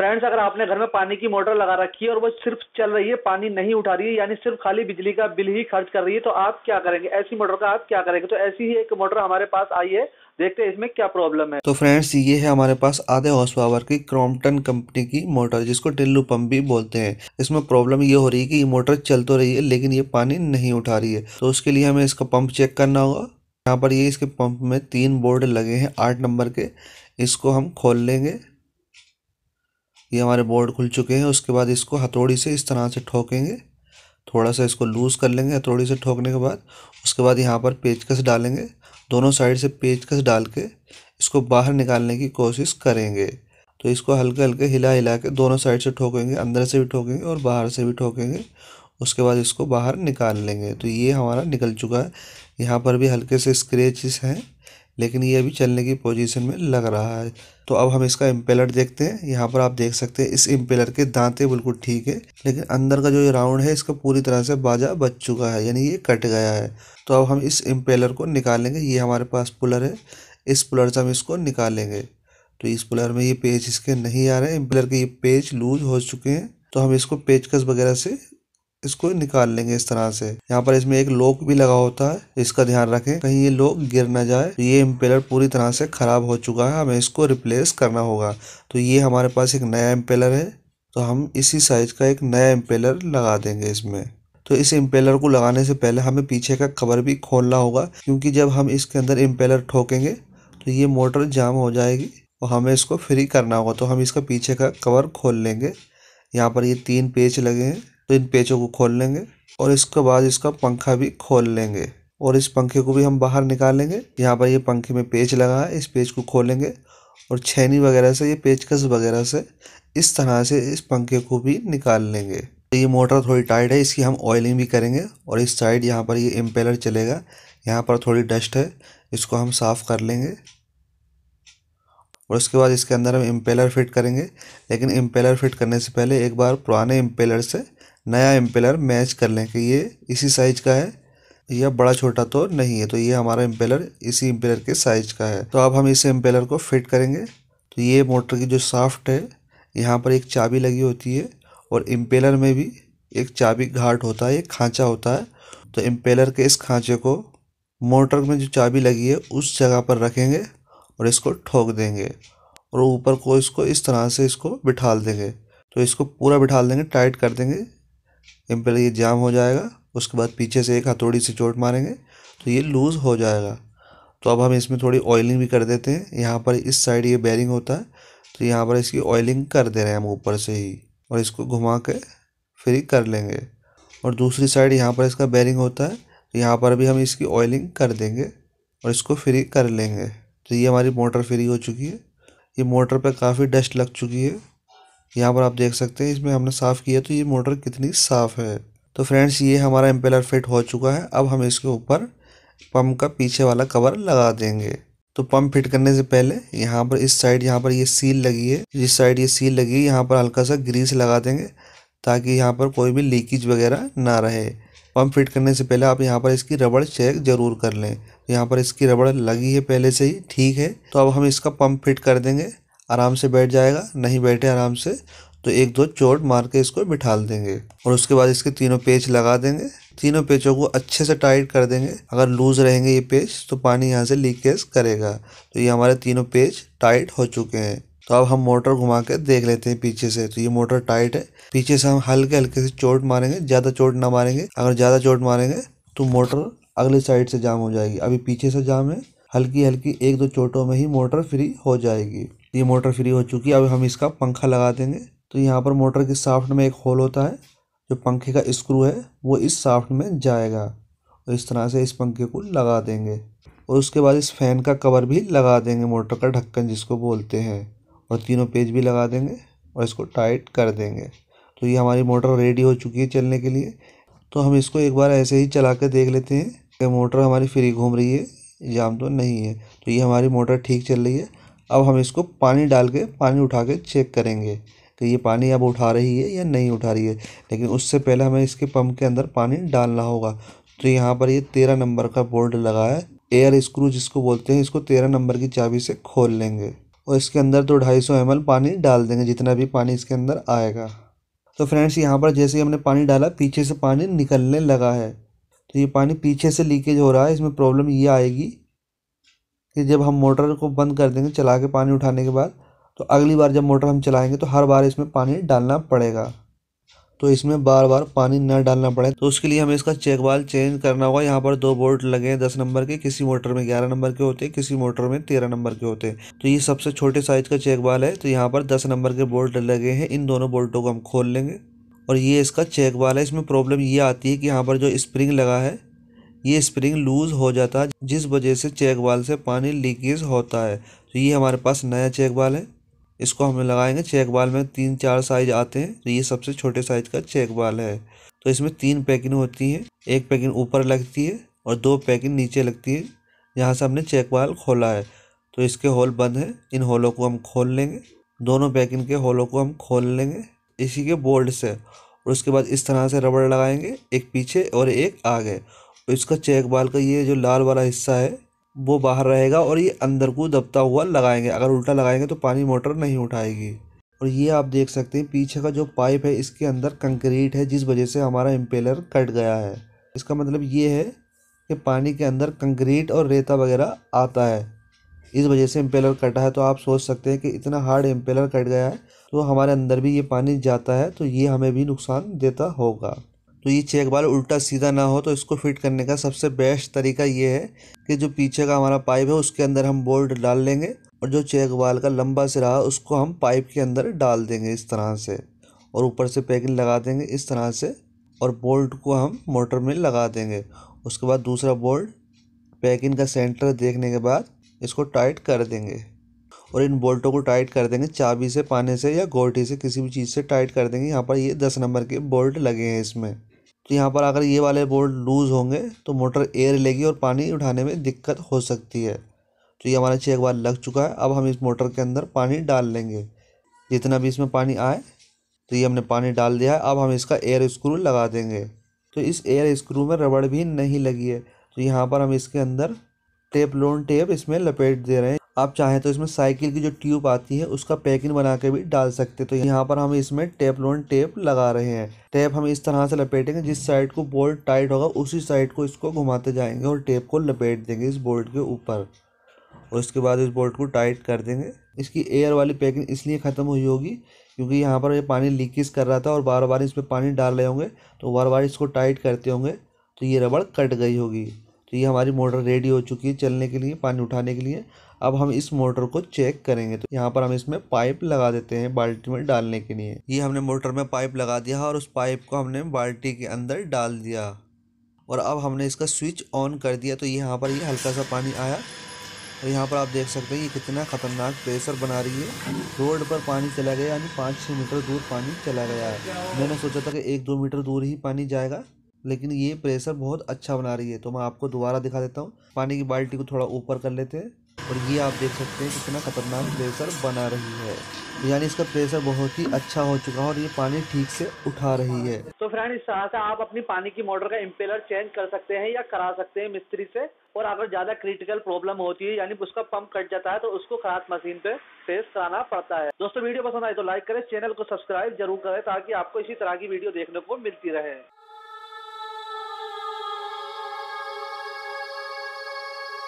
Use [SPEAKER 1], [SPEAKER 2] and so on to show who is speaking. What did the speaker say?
[SPEAKER 1] friends अगर आपने घर में पानी की मोटर लगा रखी है और वो सिर्फ चल रही है पानी नहीं उठा रही है यानी सिर्फ खाली बिजली का बिल ही खर्च कर रही है तो आप क्या करेंगे ऐसी मोटर का आप क्या करेंगे तो ऐसी ही एक मोटर हमारे पास आई है देखते हैं इसमें क्या प्रॉब्लम है तो फ्रेंड्स ये है हमारे पास आधे हॉर्स पावर की क्रॉम्पटन कंपनी की मोटर जिसको टिल्लू पंप भी बोलते हैं इसमें प्रॉब्लम ये हो रही है कि ये मोटर चल तो रही है लेकिन ये पानी नहीं उठा रही है तो उसके लिए हमें इसका पंप चेक करना होगा यहाँ पर ये इसके पंप में तीन बोर्ड लगे हैं आठ नंबर के इसको हम खोल लेंगे ये हमारे बोर्ड खुल चुके हैं उसके बाद इसको हथौड़ी से इस तरह से ठोकेंगे थोड़ा सा इसको लूज़ कर लेंगे हथौड़ी से ठोकने के बाद उसके बाद यहाँ पर पेचकस डालेंगे दोनों साइड से पेचकस डाल के इसको बाहर निकालने की कोशिश करेंगे तो इसको हल्के हल्के हिला हिला के दोनों साइड से ठोकेंगे अंदर से भी ठोकेंगे और बाहर से भी ठोकेंगे उसके बाद इसको बाहर निकाल लेंगे तो ये हमारा निकल चुका है यहाँ पर भी हल्के से स्क्रेचेस हैं लेकिन ये अभी चलने की पोजीशन में लग रहा है तो अब हम इसका इम्पेलर देखते हैं यहाँ पर आप देख सकते हैं इस इम्पेलर के दांते बिल्कुल ठीक है लेकिन अंदर का जो ये राउंड है इसका पूरी तरह से बाजा बच चुका है यानी ये कट गया है तो अब हम इस इम्पेलर को निकालेंगे ये हमारे पास पुलर है इस पुलर से हम इसको निकालेंगे तो इस पुलर में ये पेज इसके नहीं आ रहे हैं इम्पेलर के ये पेज लूज हो चुके हैं तो हम इसको पेचकस वगैरह से इसको निकाल लेंगे इस तरह से यहाँ पर इसमें एक लॉक भी लगा होता है इसका ध्यान रखें कहीं ये लॉक गिर ना जाए तो ये इम्पेलर पूरी तरह से खराब हो चुका है हमें इसको रिप्लेस करना होगा तो ये हमारे पास एक नया इम्पेलर है तो हम इसी साइज का एक नया इम्पेलर लगा देंगे इसमें तो इस इम्पेलर को लगाने से पहले हमें पीछे का कवर भी खोलना होगा क्योंकि जब हम इसके अंदर इम्पेलर ठोकेंगे तो ये मोटर जाम हो जाएगी और हमें इसको फ्री करना होगा तो हम इसका पीछे का कवर खोल लेंगे यहाँ पर ये तीन पेच लगे हैं तो इन पेचों को खोल लेंगे और इसके बाद इसका पंखा भी खोल लेंगे और इस पंखे को भी हम बाहर निकालेंगे यहाँ पर ये पंखे में पेच लगा है इस पेच को खोलेंगे और छैनी वगैरह से ये पेचकस वगैरह से इस तरह से इस पंखे को भी निकाल लेंगे तो ये मोटर थोड़ी टाइट है इसकी हम ऑयलिंग भी करेंगे और इस साइड यहाँ पर ये इम्पेलर चलेगा यहाँ पर थोड़ी डस्ट है इसको हम साफ़ कर लेंगे और उसके बाद इसके अंदर हम इम्पेलर फिट करेंगे लेकिन इम्पेलर फिट करने से पहले एक बार पुराने इम्पेलर से नया इम्पेलर मैच कर लें कि ये इसी साइज़ का है या बड़ा छोटा तो नहीं है तो ये हमारा इम्पेलर इसी इम्पेलर के साइज का है तो अब हम इस इम्पेलर को फिट करेंगे तो ये मोटर की जो साफ्ट है यहाँ पर एक चाबी लगी होती है और इम्पेलर में भी एक चाबी घाट होता है एक खांचा होता है तो इम्पेलर के इस खांचे को मोटर में जो चाबी लगी है उस जगह पर रखेंगे और इसको ठोक देंगे और ऊपर को इसको इस तरह से इसको बिठाल देंगे तो इसको पूरा बिठाल देंगे टाइट कर देंगे इन पहले ये जाम हो जाएगा उसके बाद पीछे से एक हथौड़ी से चोट मारेंगे तो ये लूज़ हो जाएगा तो अब हम इसमें थोड़ी ऑयलिंग भी कर देते हैं यहाँ पर इस साइड ये बैरिंग होता है तो यहाँ पर इसकी ऑयलिंग कर दे रहे हैं हम ऊपर से ही और इसको घुमा के फिर कर लेंगे और दूसरी साइड यहाँ पर इसका बैरिंग होता है तो यहाँ पर भी हम इसकी ऑयलिंग कर देंगे और इसको फ्री कर लेंगे तो ये हमारी मोटर फ्री हो चुकी है ये मोटर पर काफ़ी डस्ट लग चुकी है यहाँ पर आप देख सकते हैं इसमें हमने साफ़ किया तो ये मोटर कितनी साफ़ है तो फ्रेंड्स ये हमारा एम्पेलर फिट हो चुका है अब हम इसके ऊपर पम्प का पीछे वाला कवर लगा देंगे तो पम्प फिट करने से पहले यहाँ पर इस साइड यहाँ पर ये सील लगी है जिस साइड ये सील लगी है यहाँ पर हल्का सा ग्रीस लगा देंगे ताकि यहाँ पर कोई भी लीकेज वगैरह ना रहे पम्प फिट करने से पहले आप यहाँ पर इसकी रबड़ चेक ज़रूर कर लें यहाँ पर इसकी रबड़ लगी है पहले से ही ठीक है तो अब हम इसका पम्प फिट कर देंगे आराम से बैठ जाएगा नहीं बैठे आराम से तो एक दो चोट मार के इसको बिठा देंगे और उसके बाद इसके तीनों पेच लगा देंगे तीनों पेचों को अच्छे से टाइट कर देंगे अगर लूज रहेंगे ये पेच तो पानी यहाँ से लीकेज करेगा तो ये हमारे तीनों पेच टाइट हो चुके हैं तो अब हम मोटर घुमा के देख लेते हैं पीछे से तो ये मोटर टाइट है पीछे से हम हल्के हल्के से चोट मारेंगे ज़्यादा चोट ना मारेंगे अगर ज़्यादा चोट मारेंगे तो मोटर अगली साइड से जाम हो जाएगी अभी पीछे से जाम है हल्की हल्की एक दो चोटों में ही मोटर फ्री हो जाएगी ये मोटर फ्री हो चुकी है अब हम इसका पंखा लगा देंगे तो यहाँ पर मोटर के साफ्ट में एक होल होता है जो पंखे का स्क्रू है वो इस साफ्ट में जाएगा और इस तरह से इस पंखे को लगा देंगे और उसके बाद इस फैन का कवर भी लगा देंगे मोटर का ढक्कन जिसको बोलते हैं और तीनों पेज भी लगा देंगे और इसको टाइट कर देंगे तो ये हमारी मोटर रेडी हो चुकी है चलने के लिए तो हम इसको एक बार ऐसे ही चला कर देख लेते हैं कि मोटर हमारी फ्री घूम रही है जाम तो नहीं है तो ये हमारी मोटर ठीक चल रही है अब हम इसको पानी डाल के पानी उठा के चेक करेंगे कि ये पानी अब उठा रही है या नहीं उठा रही है लेकिन उससे पहले हमें इसके पंप के अंदर पानी डालना होगा तो यहाँ पर ये तेरह नंबर का बोल्ट लगा है एयर स्क्रू जिसको बोलते हैं इसको तेरह नंबर की चाबी से खोल लेंगे और इसके अंदर तो ढाई सौ एम पानी डाल देंगे जितना भी पानी इसके अंदर आएगा तो फ्रेंड्स यहाँ पर जैसे ही हमने पानी डाला पीछे से पानी निकलने लगा है तो ये पानी पीछे से लीकेज हो रहा है इसमें प्रॉब्लम ये आएगी कि जब हम मोटर को बंद कर देंगे चला के पानी उठाने के बाद तो अगली बार जब मोटर हम चलाएंगे तो हर बार इसमें पानी डालना पड़ेगा तो इसमें बार बार पानी न डालना पड़े तो उसके लिए हमें इसका चेक वाल चेंज करना होगा यहाँ पर दो बोल्ट लगे हैं दस नंबर के किसी मोटर में ग्यारह नंबर के होते हैं किसी मोटर में तेरह नंबर के होते हैं तो ये सबसे छोटे साइज का चेक वाल है तो यहाँ पर दस नंबर के बोल्ट लगे हैं इन दोनों बोल्टों को हम खोल लेंगे और ये इसका चेक वाल है इसमें प्रॉब्लम ये आती है कि यहाँ पर जो स्प्रिंग लगा है ये स्प्रिंग लूज़ हो जाता है जिस वजह से चेक बाल से पानी लीकेज होता है तो ये हमारे पास नया चेक बाल है इसको हम लगाएंगे चेक बाल में तीन चार साइज आते हैं तो ये सबसे छोटे साइज का चेक बाल है तो इसमें तीन पैकिंग होती है एक पैकिंग ऊपर लगती है और दो पैकिंग नीचे लगती है यहाँ से हमने चेक बाल खोला है तो इसके होल बंद हैं इन होलों को हम खोल लेंगे दोनों पैकिंग के होलों को हम खोल लेंगे इसी के बोल्ट से और उसके बाद इस तरह से रबड़ लगाएंगे एक पीछे और एक आगे तो इसका चेक बाल का ये जो लाल वाला हिस्सा है वो बाहर रहेगा और ये अंदर को दबता हुआ लगाएंगे अगर उल्टा लगाएंगे तो पानी मोटर नहीं उठाएगी और ये आप देख सकते हैं पीछे का जो पाइप है इसके अंदर कंक्रीट है जिस वजह से हमारा इम्पेलर कट गया है इसका मतलब ये है कि पानी के अंदर कंक्रीट और रेता वगैरह आता है इस वजह से इम्पेलर कटा है तो आप सोच सकते हैं कि इतना हार्ड इम्पेलर कट गया है तो हमारे अंदर भी ये पानी जाता है तो ये हमें भी नुकसान देता होगा तो ये चेक बाल उल्टा सीधा ना हो तो इसको फिट करने का सबसे बेस्ट तरीका ये है कि जो पीछे का हमारा पाइप है उसके अंदर हम बोल्ट डाल लेंगे और जो चेक बाल का लंबा सिरा है उसको हम पाइप के अंदर डाल देंगे इस तरह से और ऊपर से पैकिंग लगा देंगे इस तरह से और बोल्ट को हम मोटर में लगा देंगे उसके बाद दूसरा बोल्ट पैकिंग का सेंटर देखने के बाद इसको टाइट कर देंगे और इन बोल्टों को टाइट कर देंगे चाबी से पाने से या गोटी से किसी भी चीज़ से टाइट कर देंगे यहाँ पर ये दस नंबर के बोल्ट लगे हैं इसमें तो यहाँ पर अगर ये वाले बोल्ट लूज़ होंगे तो मोटर एयर लेगी और पानी उठाने में दिक्कत हो सकती है तो ये हमारा चेक एक बार लग चुका है अब हम इस मोटर के अंदर पानी डाल लेंगे जितना भी इसमें पानी आए तो ये हमने पानी डाल दिया है अब हम इसका एयर स्क्रू लगा देंगे तो इस एयर स्क्रू में रबड़ भी नहीं लगी है तो यहाँ पर हम इसके अंदर टेप लोन टेप इसमें लपेट दे रहे हैं आप चाहें तो इसमें साइकिल की जो ट्यूब आती है उसका पैकिंग बना के भी डाल सकते तो यहाँ पर हम इसमें टेप लोन टेप लगा रहे हैं टेप हम इस तरह से लपेटेंगे जिस साइड को बोल्ट टाइट होगा उसी साइड को इसको घुमाते जाएंगे और टेप को लपेट देंगे इस बोल्ट के ऊपर और उसके बाद इस बोल्ट को टाइट कर देंगे इसकी एयर वाली पैकिंग इसलिए ख़त्म हुई होगी क्योंकि यहाँ पर ये पानी लीकेज कर रहा था और बार बार इस पर पानी डाल रहे होंगे तो बार बार इसको टाइट करते होंगे तो ये रबड़ कट गई होगी तो ये हमारी मोटर रेडी हो चुकी है चलने के लिए पानी उठाने के लिए अब हम इस मोटर को चेक करेंगे तो यहाँ पर हम इसमें पाइप लगा देते हैं बाल्टी में डालने के लिए ये हमने मोटर में पाइप लगा दिया और उस पाइप को हमने बाल्टी के अंदर डाल दिया और अब हमने इसका स्विच ऑन कर दिया तो यहाँ पर ये हल्का सा पानी आया और यहाँ पर आप देख सकते हैं ये कितना ख़तरनाक प्रेशर बना रही है रोड पर पानी चला गया यानी पाँच छः मीटर दूर पानी चला गया है मैंने सोचा था कि एक दो मीटर दूर ही पानी जाएगा लेकिन ये प्रेशर बहुत अच्छा बना रही है तो मैं आपको दोबारा दिखा देता हूँ पानी की बाल्टी को थोड़ा ऊपर कर लेते हैं और ये आप देख सकते हैं कितना ख़तरनाक प्रेशर बना रही है यानी इसका प्रेशर बहुत ही अच्छा हो चुका है और ये पानी ठीक से उठा रही है तो फ्रेंड इस तरह से आप अपनी पानी की मोटर का इम्पेलर चेंज कर सकते हैं या करा सकते हैं मिस्त्री से और अगर ज़्यादा क्रिटिकल प्रॉब्लम होती है यानी उसका पंप कट जाता है तो उसको खराब मशीन पे फेस कराना पड़ता है दोस्तों वीडियो पसंद आए तो लाइक करें चैनल को सब्सक्राइब जरूर करें ताकि आपको इसी तरह की वीडियो देखने को मिलती रहे